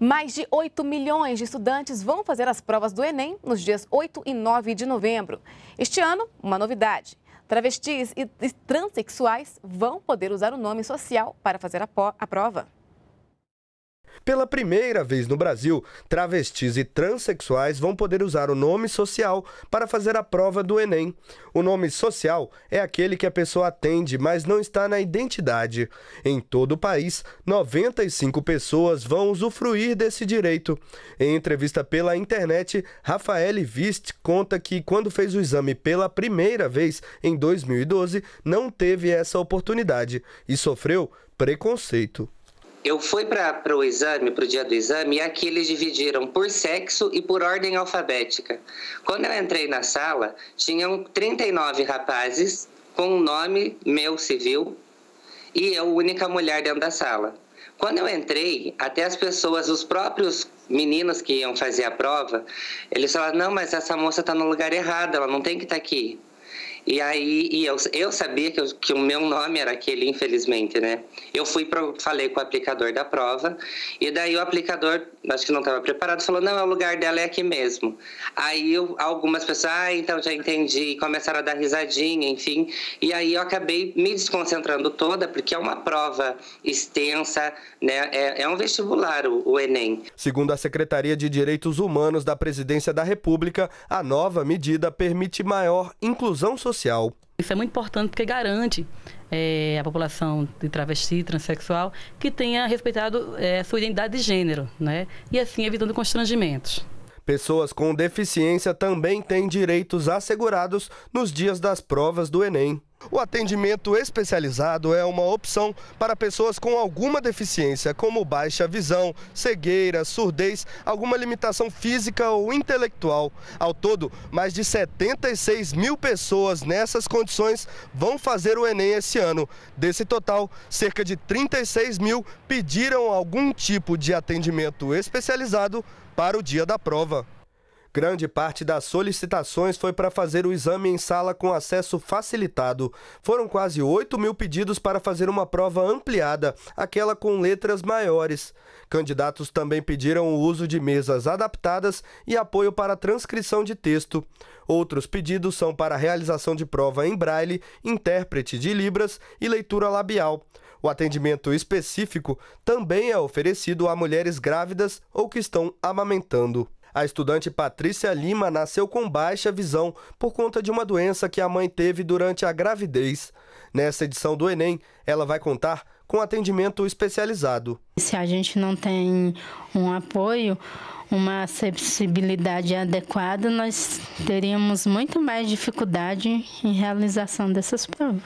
Mais de 8 milhões de estudantes vão fazer as provas do Enem nos dias 8 e 9 de novembro. Este ano, uma novidade. Travestis e transexuais vão poder usar o nome social para fazer a prova. Pela primeira vez no Brasil, travestis e transexuais vão poder usar o nome social para fazer a prova do Enem. O nome social é aquele que a pessoa atende, mas não está na identidade. Em todo o país, 95 pessoas vão usufruir desse direito. Em entrevista pela internet, Rafael Vist conta que quando fez o exame pela primeira vez em 2012, não teve essa oportunidade e sofreu preconceito eu fui para o exame, para o dia do exame, e aqui eles dividiram por sexo e por ordem alfabética. Quando eu entrei na sala, tinham 39 rapazes com o nome meu civil e eu, única mulher dentro da sala. Quando eu entrei, até as pessoas, os próprios meninos que iam fazer a prova, eles falaram: não, mas essa moça está no lugar errado, ela não tem que estar tá aqui. E aí e eu, eu sabia que, eu, que o meu nome era aquele, infelizmente, né? Eu fui pro, falei com o aplicador da prova, e daí o aplicador, acho que não estava preparado, falou: não, o lugar dela é aqui mesmo. Aí eu, algumas pessoas, ah, então já entendi, começaram a dar risadinha, enfim. E aí eu acabei me desconcentrando toda, porque é uma prova extensa, né? É, é um vestibular o, o Enem. Segundo a Secretaria de Direitos Humanos da Presidência da República, a nova medida permite maior inclusão social social. Isso é muito importante porque garante é, a população de travesti, transexual, que tenha respeitado é, sua identidade de gênero, né? E assim evitando constrangimentos. Pessoas com deficiência também têm direitos assegurados nos dias das provas do Enem. O atendimento especializado é uma opção para pessoas com alguma deficiência, como baixa visão, cegueira, surdez, alguma limitação física ou intelectual. Ao todo, mais de 76 mil pessoas nessas condições vão fazer o Enem esse ano. Desse total, cerca de 36 mil pediram algum tipo de atendimento especializado para o dia da prova. Grande parte das solicitações foi para fazer o exame em sala com acesso facilitado. Foram quase 8 mil pedidos para fazer uma prova ampliada, aquela com letras maiores. Candidatos também pediram o uso de mesas adaptadas e apoio para transcrição de texto. Outros pedidos são para a realização de prova em braille, intérprete de Libras e leitura labial. O atendimento específico também é oferecido a mulheres grávidas ou que estão amamentando. A estudante Patrícia Lima nasceu com baixa visão por conta de uma doença que a mãe teve durante a gravidez. Nessa edição do Enem, ela vai contar com atendimento especializado. Se a gente não tem um apoio, uma acessibilidade adequada, nós teríamos muito mais dificuldade em realização dessas provas.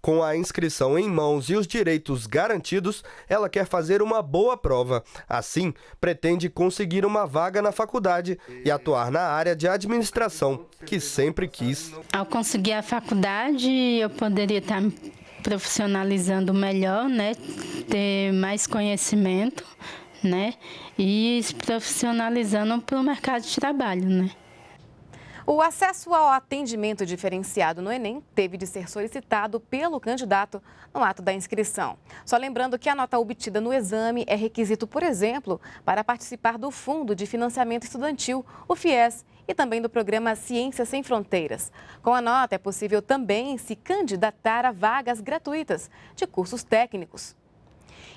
Com a inscrição em mãos e os direitos garantidos, ela quer fazer uma boa prova. Assim, pretende conseguir uma vaga na faculdade e atuar na área de administração, que sempre quis. Ao conseguir a faculdade, eu poderia estar me profissionalizando melhor, né? Ter mais conhecimento, né? E profissionalizando para o mercado de trabalho, né? O acesso ao atendimento diferenciado no Enem teve de ser solicitado pelo candidato no ato da inscrição. Só lembrando que a nota obtida no exame é requisito, por exemplo, para participar do Fundo de Financiamento Estudantil, o FIES, e também do programa Ciências Sem Fronteiras. Com a nota, é possível também se candidatar a vagas gratuitas de cursos técnicos.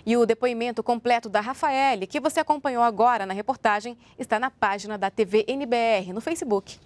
E o depoimento completo da Rafaele, que você acompanhou agora na reportagem, está na página da TV NBR, no Facebook.